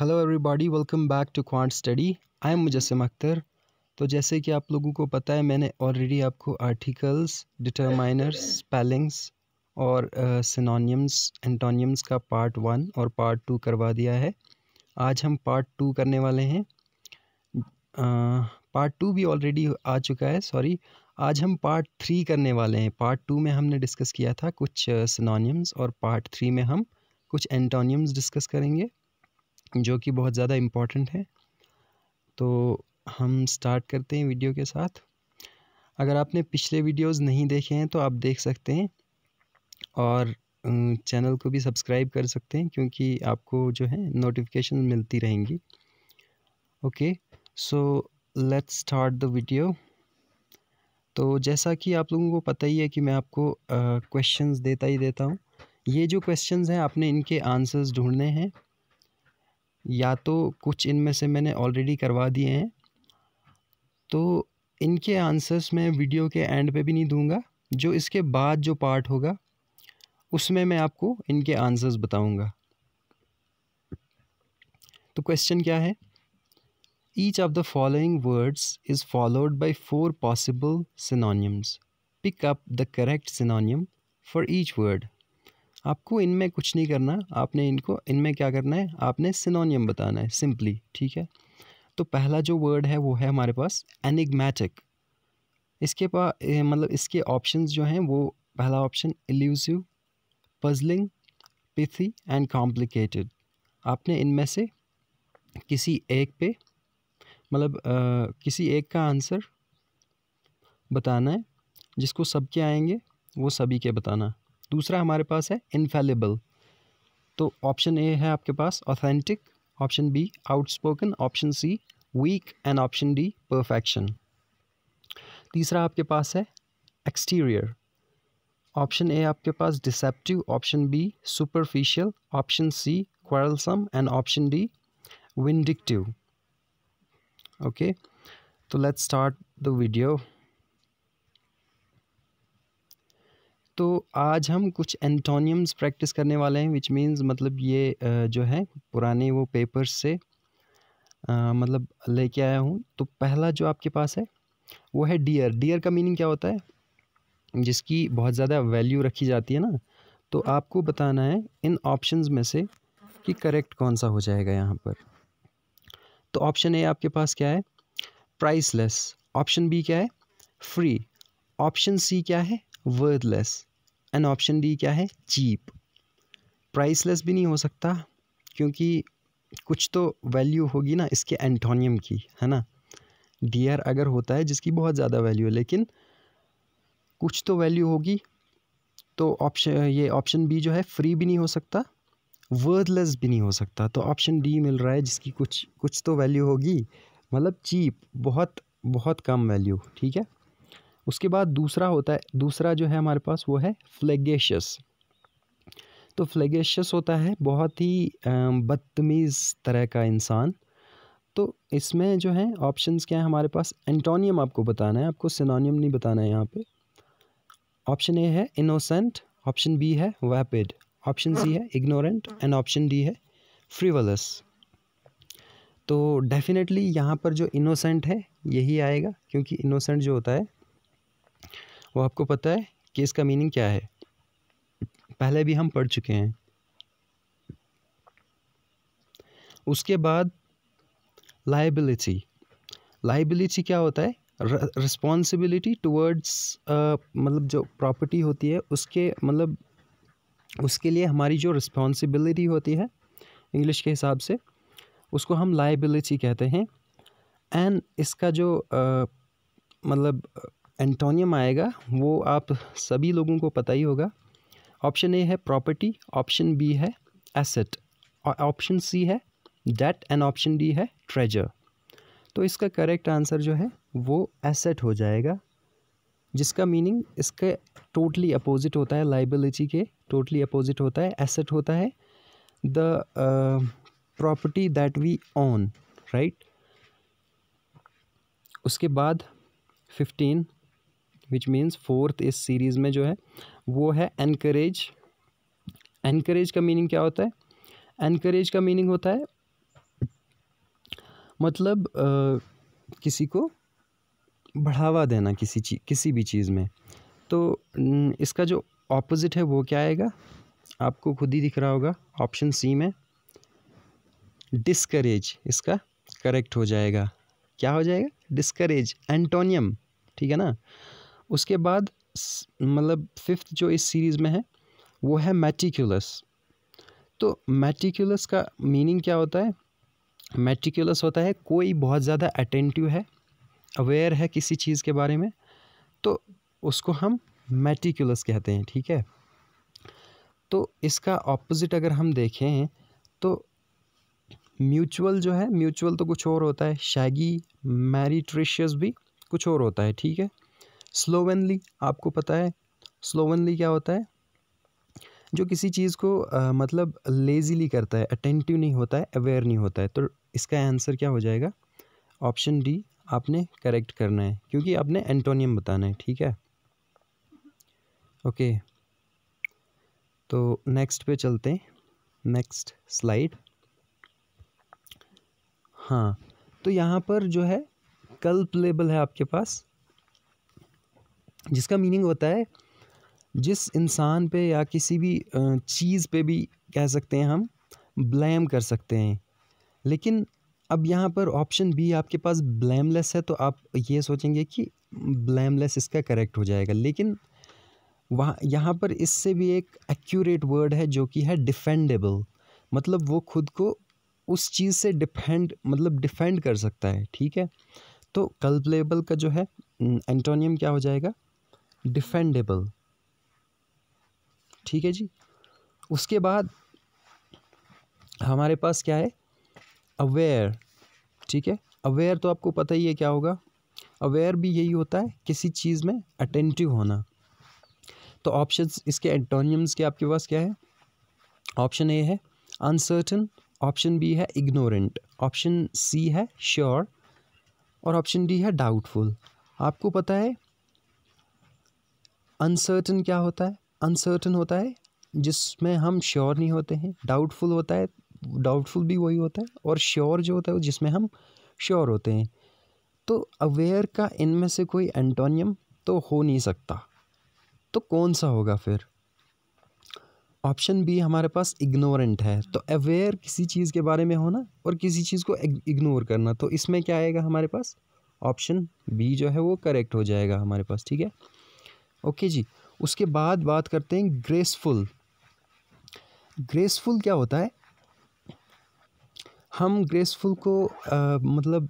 hello everybody welcome back to quant study I am Mujassim Akhtar तो जैसे कि आप लोगों को पता है मैंने ऑलरेडी आपको आर्टिकल्स डिटरमाइनर्स स्पेलिंग्स और सिनोनियम्स uh, एंटोनियम्स का पार्ट वन और पार्ट टू करवा दिया है आज हम पार्ट टू करने वाले हैं पार्ट uh, टू भी ऑलरेडी आ चुका है सॉरी आज हम पार्ट थ्री करने वाले हैं पार्ट टू में हमने डिस्कस किया था कुछ सिनोनियम्स uh, और पार्ट थ्री में हम कुछ एंटोनियम्स डिस्कस करेंगे जो कि बहुत ज़्यादा इम्पॉर्टेंट है तो हम स्टार्ट करते हैं वीडियो के साथ अगर आपने पिछले वीडियोस नहीं देखे हैं तो आप देख सकते हैं और चैनल को भी सब्सक्राइब कर सकते हैं क्योंकि आपको जो है नोटिफिकेशन मिलती रहेंगी okay so let's start the video तो जैसा कि आप लोगों को पता ही है कि मैं आपको क्वेश्चंस uh, देता ही देता हूँ ये जो क्वेश्चंस हैं आपने इनके आंसर्स ढूंढने हैं या तो कुछ इनमें से मैंने ऑलरेडी करवा दिए हैं तो इनके आंसर्स मैं वीडियो के एंड पे भी नहीं दूंगा जो इसके बाद जो पार्ट होगा उसमें मैं आपको इनके आंसर्स बताऊंगा तो क्वेश्चन क्या है each of the following words is followed by four possible synonyms pick up the correct synonym for each word आपको इनमें कुछ नहीं करना आपने इनको इनमें क्या करना है आपने सिनोनियम बताना है सिंपली ठीक है तो पहला जो वर्ड है वो है हमारे पास एनिग्मेटिक इसके पास मतलब इसके ऑप्शंस जो हैं वो पहला option elusive puzzling pithy and complicated आपने इनमें से किसी एक पे मतलब किसी एक का आंसर बताना है जिसको सबके आएंगे वो सभी के बताना दूसरा हमारे पास है इनफेलेबल तो ऑप्शन ए है आपके पास authentic option B outspoken option C weak and option D perfection तीसरा आपके पास है एक्सटीरियर ऑप्शन ए आपके पास deceptive option B superficial option C quarrelsome and option D vindictive okay तो लेट्स स्टार्ट द वीडियो तो आज हम कुछ एंटोनियम्स प्रैक्टिस करने वाले हैं विच मीन्स मतलब ये जो है पुराने वो पेपर्स से मतलब लेके आया हूँ तो पहला जो आपके पास है वो है डियर डियर का मीनिंग क्या होता है जिसकी बहुत ज़्यादा वैल्यू रखी जाती है ना तो आपको बताना है इन ऑप्शंस में से कि करेक्ट कौन सा हो जाएगा यहाँ पर तो ऑप्शन ए आपके पास क्या है प्राइसलेस ऑप्शन बी क्या है फ्री ऑप्शन सी क्या है वर्थलेस एंड ऑप्शन डी क्या है चीप प्राइसलेस भी नहीं हो सकता क्योंकि कुछ तो वैल्यू होगी ना इसके एंटोनियम की है ना डियर अगर होता है जिसकी बहुत ज़्यादा वैल्यू है लेकिन कुछ तो वैल्यू होगी तो ऑप्शन ये ऑप्शन बी जो है फ्री भी नहीं हो सकता वर्थलेस भी नहीं हो सकता तो ऑप्शन डी मिल रहा है जिसकी कुछ कुछ तो वैल्यू होगी मतलब चीप बहुत बहुत कम वैल्यू ठीक है उसके बाद दूसरा होता है दूसरा जो है हमारे पास वो है फ्लेगेशस तो फ्लेगेशस होता है बहुत ही बदतमीज़ तरह का इंसान तो इसमें जो है ऑप्शंस क्या है हमारे पास एंटोनियम आपको बताना है आपको सिनोनियम नहीं बताना है यहाँ पे ऑप्शन ए है इनोसेंट ऑप्शन बी है वैपिड ऑप्शन सी है इग्नोरेंट एंड ऑप्शन डी है फ्रीवलस तो डेफिनेटली यहाँ पर जो इनोसेंट है यही आएगा क्योंकि इनोसेंट जो होता है वो आपको पता है कि इसका मीनिंग क्या है पहले भी हम पढ़ चुके हैं उसके बाद लाइबिलिटी लाइबिलिटी क्या होता है रिस्पॉन्सिबिलिटी टूवर्ड्स मतलब जो प्रॉपर्टी होती है उसके मतलब उसके लिए हमारी जो रिस्पॉन्सिबिलिटी होती है इंग्लिश के हिसाब से उसको हम लाइबिलिटी कहते हैं एंड इसका जो uh, मतलब एंटोनियम आएगा वो आप सभी लोगों को पता ही होगा ऑप्शन ए है प्रॉपर्टी ऑप्शन बी है एसेट और ऑप्शन सी है डेट एंड ऑप्शन डी है ट्रेजर तो इसका करेक्ट आंसर जो है वो एसेट हो जाएगा जिसका मीनिंग इसके टोटली अपोजिट होता है लाइबिलिटी के टोटली अपोजिट होता है एसेट होता है the property that we own right उसके बाद फिफ्टीन विच मीन्स फोर्थ इस सीरीज़ में जो है वो है एनकरेज एनकरेज का मीनिंग क्या होता है एनकरेज का मीनिंग होता है मतलब आ, किसी को बढ़ावा देना किसी चीज किसी भी चीज़ में तो इसका जो ऑपोजिट है वो क्या आएगा आपको खुद ही दिख रहा होगा ऑप्शन सी में डिस्करेज इसका करेक्ट हो जाएगा क्या हो जाएगा डिस्करेज एंटोनियम ठीक है ना उसके बाद मतलब फिफ्थ जो इस सीरीज़ में है वो है मैटिकुलस तो मैटिकुलस का मीनिंग क्या होता है मेटिकुलस होता है कोई बहुत ज़्यादा अटेंटिव है अवेयर है किसी चीज़ के बारे में तो उसको हम मैटिकुलस कहते हैं ठीक है तो इसका ऑपोजिट अगर हम देखें तो म्यूचुअल जो है म्यूचुअल तो कुछ और होता है शैगी मैरिट्रिशियस भी कुछ और होता है ठीक है स्लोवेनली आपको पता है स्लोवेनली क्या होता है जो किसी चीज़ को आ, मतलब लेजीली करता है अटेंटिव नहीं होता है अवेयर नहीं होता है तो इसका आंसर क्या हो जाएगा ऑप्शन डी आपने करेक्ट करना है क्योंकि आपने एंटोनियम बताना है ठीक है ओके तो नेक्स्ट पे चलते हैं नेक्स्ट स्लाइड हाँ तो यहाँ पर जो है कल्प लेबल है आपके पास जिसका मीनिंग होता है जिस इंसान पे या किसी भी चीज़ पे भी कह सकते हैं हम ब्लेम कर सकते हैं लेकिन अब यहाँ पर ऑप्शन बी आपके पास ब्लेमलेस है तो आप ये सोचेंगे कि ब्लेमलेस इसका करेक्ट हो जाएगा लेकिन वहाँ यहाँ पर इससे भी एक एक्यूरेट वर्ड है जो कि है डिफेंडेबल मतलब वो खुद को उस चीज़ से डिफेंड मतलब डिफेंड कर सकता है ठीक है तो कल्पलेबल का जो है एंटोनियम क्या हो जाएगा डिफेंडेबल ठीक है जी उसके बाद हमारे पास क्या है अवेयर ठीक है अवेयर तो आपको पता ही है क्या होगा अवेयर भी यही होता है किसी चीज़ में अटेंटिव होना तो ऑप्शंस इसके एंटोनियम्स के आपके पास क्या है ऑप्शन ए है अनसर्टन ऑप्शन बी है इग्नोरेंट ऑप्शन सी है श्योर और ऑप्शन डी है डाउटफुल आपको पता है अनसर्टन क्या होता है अनसर्टन होता है जिसमें हम श्योर नहीं होते हैं डाउटफुल होता है डाउटफुल भी वही होता है और श्योर जो होता है जिसमें हम श्योर होते हैं तो अवेयर का इनमें से कोई एंटोनियम तो हो नहीं सकता तो कौन सा होगा फिर ऑप्शन बी हमारे पास इग्नोरेंट है तो अवेयर किसी चीज़ के बारे में होना और किसी चीज़ को इग्नोर करना तो इसमें क्या आएगा हमारे पास ऑप्शन बी जो है वो करेक्ट हो जाएगा हमारे पास ठीक है ओके जी उसके बाद बात करते हैं ग्रेसफुल ग्रेसफुल क्या होता है हम ग्रेसफुल को आ, मतलब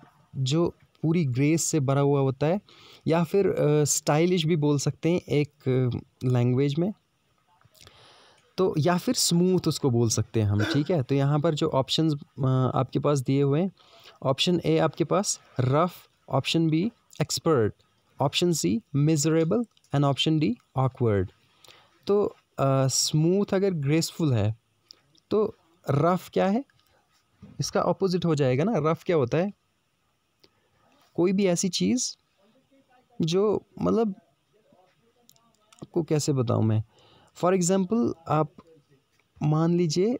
जो पूरी ग्रेस से भरा हुआ होता है या फिर स्टाइलिश भी बोल सकते हैं एक लैंग्वेज में तो या फिर स्मूथ उसको बोल सकते हैं हम ठीक है तो यहाँ पर जो ऑप्शंस आपके पास दिए हुए हैं ऑप्शन ए आपके पास rough option B expert option C miserable and option D awkward तो स्मूथ uh, अगर ग्रेसफुल है तो रफ़ क्या है इसका ऑपोजिट हो जाएगा ना रफ़ क्या होता है कोई भी ऐसी चीज़ जो मतलब आपको कैसे बताऊँ मैं फॉर एग्ज़ाम्पल आप मान लीजिए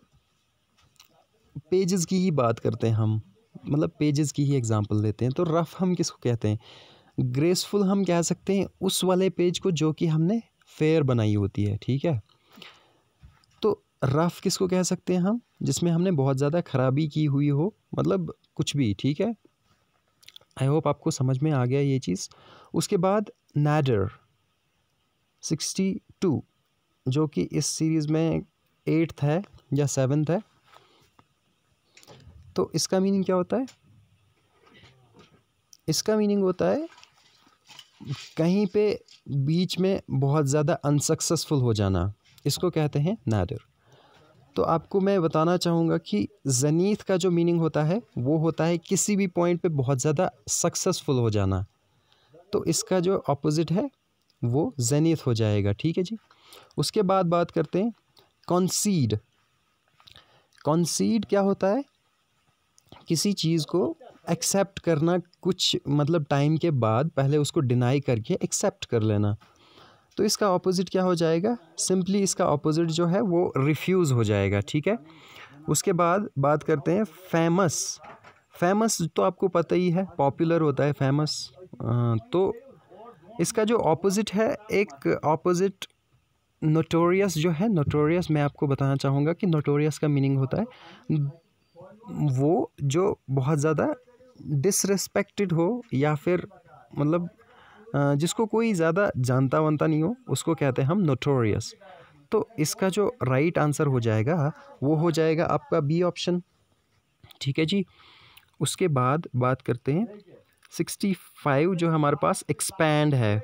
पेजेस की ही बात करते हैं हम मतलब पेजेस की ही एग्ज़ाम्पल देते हैं तो रफ़ हम किसको कहते हैं ग्रेसफुल हम कह सकते हैं उस वाले पेज को जो कि हमने फेयर बनाई होती है ठीक है तो रफ़ किसको कह सकते हैं हम जिसमें हमने बहुत ज़्यादा खराबी की हुई हो मतलब कुछ भी ठीक है आई होप आपको समझ में आ गया ये चीज़ उसके बाद नैडर सिक्सटी टू जो कि इस सीरीज़ में एट्थ है या सेवन्थ है तो इसका मीनिंग क्या होता है इसका मीनिंग होता है कहीं पे बीच में बहुत ज़्यादा अनसक्सेसफुल हो जाना इसको कहते हैं नादर तो आपको मैं बताना चाहूँगा कि जनीत का जो मीनिंग होता है वो होता है किसी भी पॉइंट पे बहुत ज़्यादा सक्सेसफुल हो जाना तो इसका जो अपोज़िट है वो जनीत हो जाएगा ठीक है जी उसके बाद बात करते हैं कॉन्सीड कॉन्सीड क्या होता है किसी चीज़ को एक्सेप्ट करना कुछ मतलब टाइम के बाद पहले उसको डिनाई करके एक्सेप्ट कर लेना तो इसका ऑपोजिट क्या हो जाएगा सिंपली इसका ऑपोजिट जो है वो रिफ्यूज़ हो जाएगा ठीक है उसके बाद बात करते हैं फेमस फेमस तो आपको पता ही है पॉपुलर होता है फेमस तो इसका जो ऑपोजिट है एक ऑपोजिट नोटोरियस जो है नोटोरियस मैं आपको बताना चाहूँगा कि नोटोरियस का मीनिंग होता है वो जो बहुत ज़्यादा डिसरेस्पेक्टेड हो या फिर मतलब जिसको कोई ज़्यादा जानता वानता नहीं हो उसको कहते हैं हम नोटोरियस तो इसका जो राइट आंसर हो जाएगा वो हो जाएगा आपका बी ऑप्शन ठीक है जी उसके बाद बात करते हैं सिक्सटी फाइव जो हमारे पास एक्सपैंड है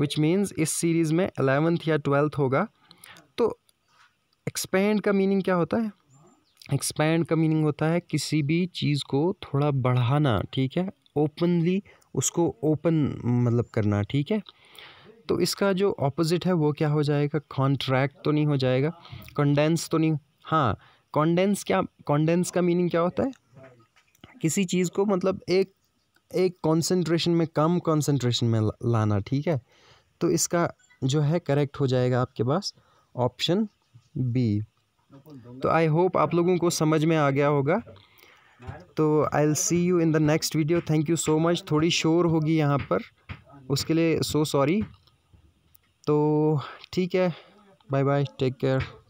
विच मीन्स इस सीरीज़ में अलेवेंथ या ट्वेल्थ होगा तो एक्सपैंड का मीनिंग क्या होता है एक्सपैंड का मीनिंग होता है किसी भी चीज़ को थोड़ा बढ़ाना ठीक है ओपनली उसको ओपन मतलब करना ठीक है तो इसका जो ऑपोजिट है वो क्या हो जाएगा कॉन्ट्रैक्ट तो नहीं हो जाएगा कंडेंस तो नहीं हाँ कॉन्डेंस क्या कॉन्डेंस का मीनिंग क्या होता है किसी चीज़ को मतलब एक एक कंसंट्रेशन में कम कंसंट्रेशन में लाना ठीक है तो इसका जो है करेक्ट हो जाएगा आपके पास ऑप्शन बी तो आई होप आप लोगों को समझ में आ गया होगा तो I will see you in the next video thank you so much थोड़ी शोर होगी यहाँ पर उसके लिए सो so सॉरी तो ठीक है बाय बाय टेक केयर